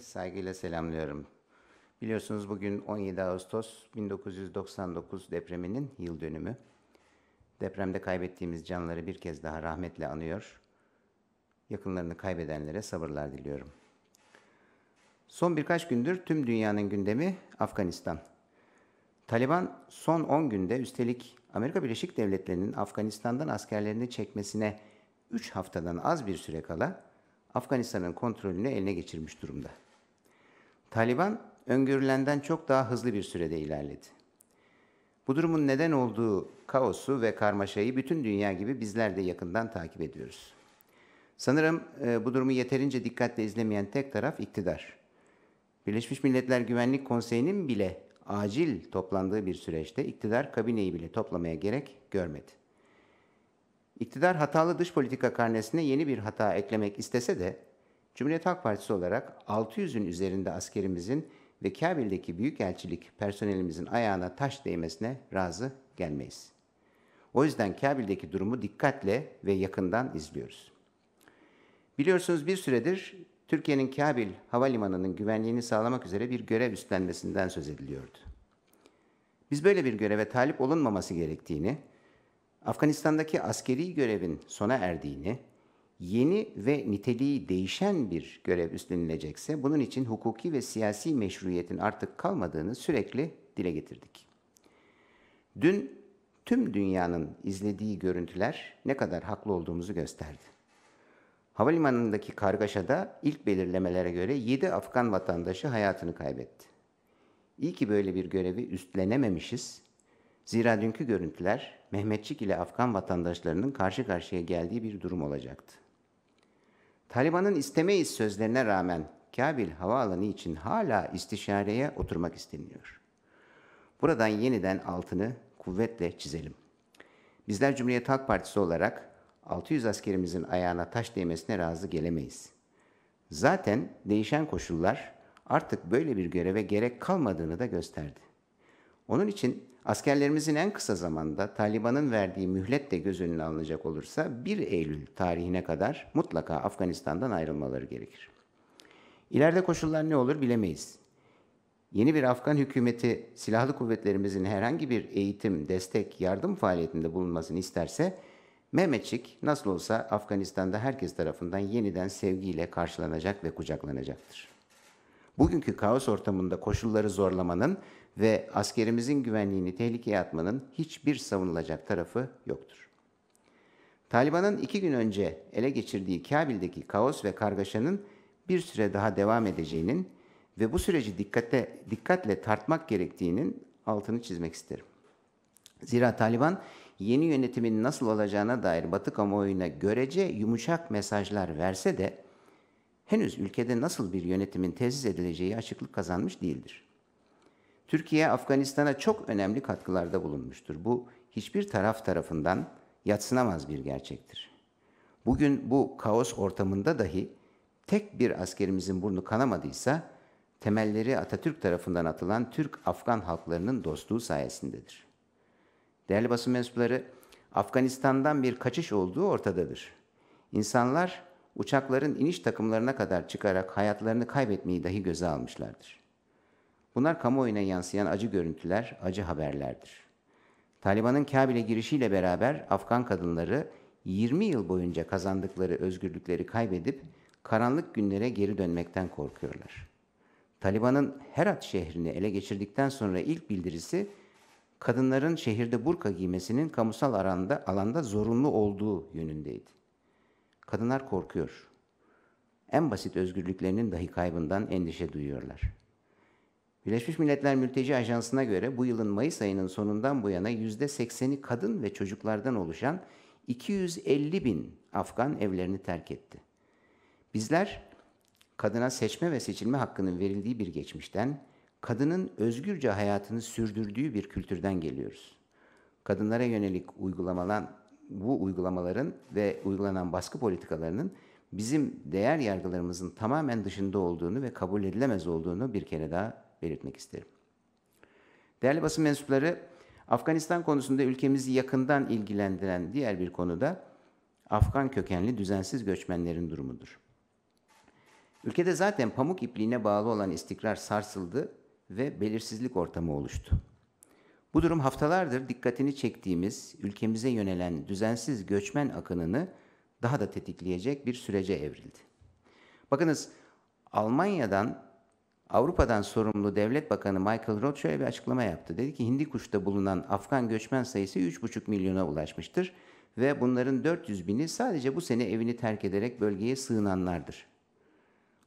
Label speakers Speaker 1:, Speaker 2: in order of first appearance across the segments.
Speaker 1: Saygıyla selamlıyorum. Biliyorsunuz bugün 17 Ağustos 1999 depreminin yıl dönümü. Depremde kaybettiğimiz canları bir kez daha rahmetle anıyor. Yakınlarını kaybedenlere sabırlar diliyorum. Son birkaç gündür tüm dünyanın gündemi Afganistan. Taliban son 10 günde üstelik Amerika Birleşik Devletleri'nin Afganistan'dan askerlerini çekmesine 3 haftadan az bir süre kala Afganistan'ın kontrolünü eline geçirmiş durumda. Taliban öngörülenden çok daha hızlı bir sürede ilerledi. Bu durumun neden olduğu kaosu ve karmaşayı bütün dünya gibi bizler de yakından takip ediyoruz. Sanırım e, bu durumu yeterince dikkatle izlemeyen tek taraf iktidar. Birleşmiş Milletler Güvenlik Konseyi'nin bile acil toplandığı bir süreçte iktidar kabineyi bile toplamaya gerek görmedi. İktidar hatalı dış politika karnesine yeni bir hata eklemek istese de Cumhuriyet Halk Partisi olarak 600'ün üzerinde askerimizin ve Kabil'deki büyükelçilik personelimizin ayağına taş değmesine razı gelmeyiz. O yüzden Kabil'deki durumu dikkatle ve yakından izliyoruz. Biliyorsunuz bir süredir Türkiye'nin Kabil Havalimanı'nın güvenliğini sağlamak üzere bir görev üstlenmesinden söz ediliyordu. Biz böyle bir göreve talip olunmaması gerektiğini, Afganistan'daki askeri görevin sona erdiğini, yeni ve niteliği değişen bir görev üstlenilecekse bunun için hukuki ve siyasi meşruiyetin artık kalmadığını sürekli dile getirdik. Dün tüm dünyanın izlediği görüntüler ne kadar haklı olduğumuzu gösterdi. Havalimanındaki kargaşada ilk belirlemelere göre 7 Afgan vatandaşı hayatını kaybetti. İyi ki böyle bir görevi üstlenememişiz. Zira dünkü görüntüler Mehmetçik ile Afgan vatandaşlarının karşı karşıya geldiği bir durum olacaktı. Taliban'ın istemeyiz sözlerine rağmen Kabil havaalanı için hala istişareye oturmak isteniyor. Buradan yeniden altını kuvvetle çizelim. Bizler Cumhuriyet Halk Partisi olarak 600 askerimizin ayağına taş değmesine razı gelemeyiz. Zaten değişen koşullar artık böyle bir göreve gerek kalmadığını da gösterdi. Onun için Askerlerimizin en kısa zamanda Taliban'ın verdiği mühlet de göz önüne alınacak olursa 1 Eylül tarihine kadar mutlaka Afganistan'dan ayrılmaları gerekir. İleride koşullar ne olur bilemeyiz. Yeni bir Afgan hükümeti silahlı kuvvetlerimizin herhangi bir eğitim, destek, yardım faaliyetinde bulunmasını isterse Mehmetçik nasıl olsa Afganistan'da herkes tarafından yeniden sevgiyle karşılanacak ve kucaklanacaktır. Bugünkü kaos ortamında koşulları zorlamanın ve askerimizin güvenliğini tehlikeye atmanın hiçbir savunulacak tarafı yoktur. Taliban'ın iki gün önce ele geçirdiği Kabil'deki kaos ve kargaşanın bir süre daha devam edeceğinin ve bu süreci dikkate, dikkatle tartmak gerektiğinin altını çizmek isterim. Zira Taliban yeni yönetimin nasıl olacağına dair Batı kamuoyuna görece yumuşak mesajlar verse de henüz ülkede nasıl bir yönetimin tesis edileceği açıklık kazanmış değildir. Türkiye Afganistan'a çok önemli katkılarda bulunmuştur. Bu hiçbir taraf tarafından yatsınamaz bir gerçektir. Bugün bu kaos ortamında dahi tek bir askerimizin burnu kanamadıysa temelleri Atatürk tarafından atılan Türk-Afgan halklarının dostluğu sayesindedir. Değerli basın mensupları, Afganistan'dan bir kaçış olduğu ortadadır. İnsanlar uçakların iniş takımlarına kadar çıkarak hayatlarını kaybetmeyi dahi göze almışlardır. Bunlar kamuoyuna yansıyan acı görüntüler, acı haberlerdir. Taliban'ın Kabil'e girişiyle beraber Afgan kadınları 20 yıl boyunca kazandıkları özgürlükleri kaybedip karanlık günlere geri dönmekten korkuyorlar. Taliban'ın Herat şehrini ele geçirdikten sonra ilk bildirisi kadınların şehirde burka giymesinin kamusal aranda, alanda zorunlu olduğu yönündeydi. Kadınlar korkuyor. En basit özgürlüklerinin dahi kaybından endişe duyuyorlar.'' Birleşmiş Milletler Mülteci Ajansı'na göre bu yılın Mayıs ayının sonundan bu yana %80'i kadın ve çocuklardan oluşan 250 bin Afgan evlerini terk etti. Bizler kadına seçme ve seçilme hakkının verildiği bir geçmişten, kadının özgürce hayatını sürdürdüğü bir kültürden geliyoruz. Kadınlara yönelik uygulamalan bu uygulamaların ve uygulanan baskı politikalarının bizim değer yargılarımızın tamamen dışında olduğunu ve kabul edilemez olduğunu bir kere daha belirtmek isterim. Değerli basın mensupları, Afganistan konusunda ülkemizi yakından ilgilendiren diğer bir konu da Afgan kökenli düzensiz göçmenlerin durumudur. Ülkede zaten pamuk ipliğine bağlı olan istikrar sarsıldı ve belirsizlik ortamı oluştu. Bu durum haftalardır dikkatini çektiğimiz ülkemize yönelen düzensiz göçmen akınını daha da tetikleyecek bir sürece evrildi. Bakınız Almanya'dan Avrupa'dan sorumlu Devlet Bakanı Michael Roth şöyle bir açıklama yaptı. Dedi ki Hindikuş'ta bulunan Afgan göçmen sayısı 3,5 milyona ulaşmıştır ve bunların 400 bini sadece bu sene evini terk ederek bölgeye sığınanlardır.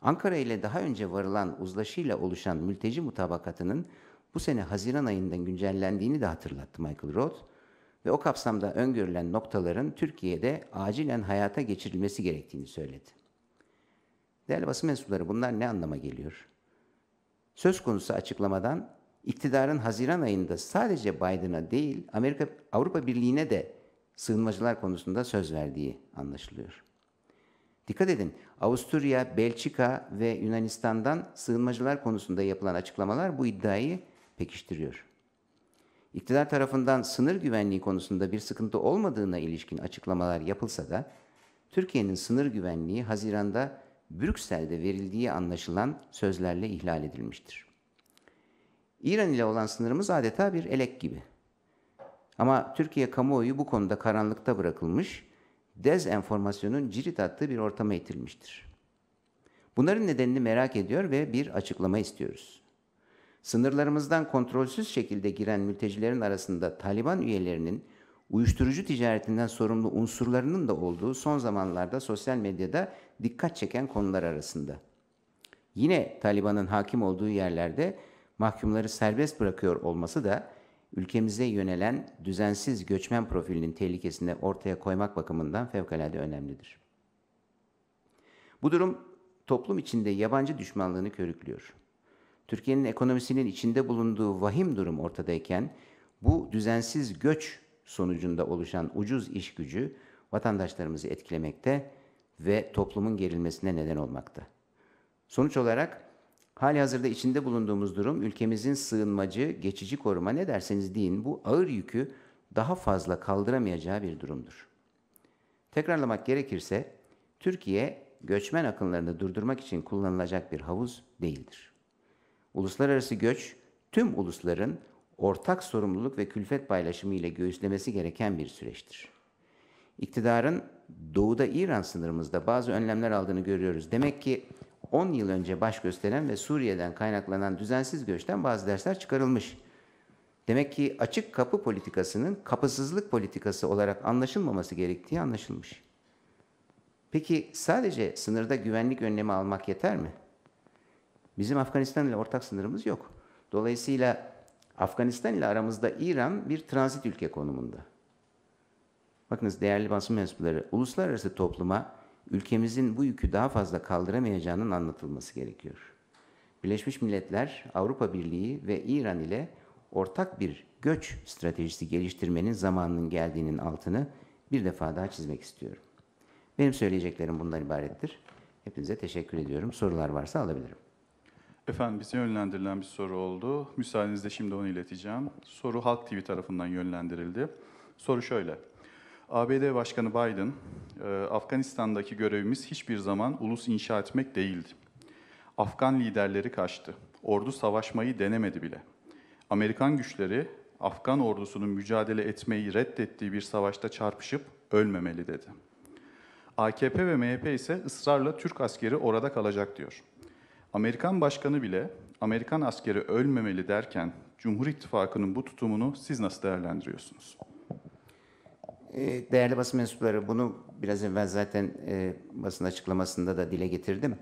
Speaker 1: Ankara ile daha önce varılan uzlaşıyla oluşan mülteci mutabakatının bu sene Haziran ayından güncellendiğini de hatırlattı Michael Roth ve o kapsamda öngörülen noktaların Türkiye'de acilen hayata geçirilmesi gerektiğini söyledi. Değerli basın mensupları bunlar ne anlama geliyor? Söz konusu açıklamadan iktidarın Haziran ayında sadece Biden'a değil Amerika Avrupa Birliği'ne de sığınmacılar konusunda söz verdiği anlaşılıyor. Dikkat edin, Avusturya, Belçika ve Yunanistan'dan sığınmacılar konusunda yapılan açıklamalar bu iddiayı pekiştiriyor. İktidar tarafından sınır güvenliği konusunda bir sıkıntı olmadığına ilişkin açıklamalar yapılsa da Türkiye'nin sınır güvenliği Haziran'da Brüksel'de verildiği anlaşılan sözlerle ihlal edilmiştir. İran ile olan sınırımız adeta bir elek gibi. Ama Türkiye kamuoyu bu konuda karanlıkta bırakılmış, dezenformasyonun cirit attığı bir ortama itilmiştir. Bunların nedenini merak ediyor ve bir açıklama istiyoruz. Sınırlarımızdan kontrolsüz şekilde giren mültecilerin arasında Taliban üyelerinin uyuşturucu ticaretinden sorumlu unsurlarının da olduğu son zamanlarda sosyal medyada dikkat çeken konular arasında. Yine Taliban'ın hakim olduğu yerlerde mahkumları serbest bırakıyor olması da ülkemize yönelen düzensiz göçmen profilinin tehlikesini ortaya koymak bakımından fevkalade önemlidir. Bu durum toplum içinde yabancı düşmanlığını körüklüyor. Türkiye'nin ekonomisinin içinde bulunduğu vahim durum ortadayken bu düzensiz göç sonucunda oluşan ucuz iş gücü vatandaşlarımızı etkilemekte ve toplumun gerilmesine neden olmakta. Sonuç olarak hali hazırda içinde bulunduğumuz durum ülkemizin sığınmacı, geçici koruma ne derseniz deyin bu ağır yükü daha fazla kaldıramayacağı bir durumdur. Tekrarlamak gerekirse Türkiye göçmen akınlarını durdurmak için kullanılacak bir havuz değildir. Uluslararası göç tüm ulusların ortak sorumluluk ve külfet paylaşımı ile göğüslemesi gereken bir süreçtir. İktidarın doğuda İran sınırımızda bazı önlemler aldığını görüyoruz. Demek ki 10 yıl önce baş gösteren ve Suriye'den kaynaklanan düzensiz göçten bazı dersler çıkarılmış. Demek ki açık kapı politikasının kapısızlık politikası olarak anlaşılmaması gerektiği anlaşılmış. Peki sadece sınırda güvenlik önlemi almak yeter mi? Bizim Afganistan ile ortak sınırımız yok. Dolayısıyla Afganistan ile aramızda İran bir transit ülke konumunda. Bakınız değerli basın mensupları, uluslararası topluma ülkemizin bu yükü daha fazla kaldıramayacağının anlatılması gerekiyor. Birleşmiş Milletler, Avrupa Birliği ve İran ile ortak bir göç stratejisi geliştirmenin zamanının geldiğinin altını bir defa daha çizmek istiyorum. Benim söyleyeceklerim bundan ibarettir. Hepinize teşekkür ediyorum. Sorular varsa alabilirim. Efendim bize yönlendirilen bir soru oldu. Müsaadenizle şimdi onu ileteceğim. Soru Halk TV tarafından yönlendirildi. Soru şöyle. ABD Başkanı Biden, e, Afganistan'daki görevimiz hiçbir zaman ulus inşa etmek değildi. Afgan liderleri kaçtı. Ordu savaşmayı denemedi bile. Amerikan güçleri Afgan ordusunun mücadele etmeyi reddettiği bir savaşta çarpışıp ölmemeli dedi. AKP ve MHP ise ısrarla Türk askeri orada kalacak diyor. Amerikan başkanı bile Amerikan askeri ölmemeli derken Cumhur İttifakı'nın bu tutumunu siz nasıl değerlendiriyorsunuz? Ee, değerli basın mensupları bunu biraz evvel zaten e, basın açıklamasında da dile getirdim.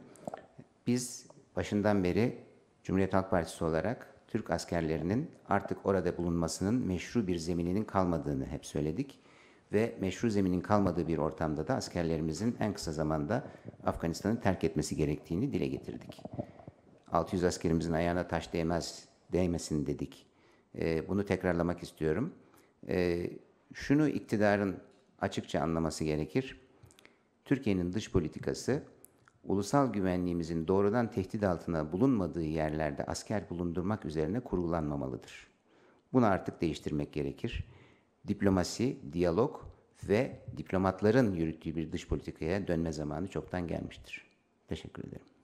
Speaker 1: Biz başından beri Cumhuriyet Halk Partisi olarak Türk askerlerinin artık orada bulunmasının meşru bir zemininin kalmadığını hep söyledik ve meşru zeminin kalmadığı bir ortamda da askerlerimizin en kısa zamanda Afganistan'ı terk etmesi gerektiğini dile getirdik. 600 askerimizin ayağına taş değmez, değmesin dedik. E, bunu tekrarlamak istiyorum. E, şunu iktidarın açıkça anlaması gerekir. Türkiye'nin dış politikası ulusal güvenliğimizin doğrudan tehdit altına bulunmadığı yerlerde asker bulundurmak üzerine kurulanmamalıdır. Bunu artık değiştirmek gerekir diplomasi, diyalog ve diplomatların yürüttüğü bir dış politikaya dönme zamanı çoktan gelmiştir. Teşekkür ederim.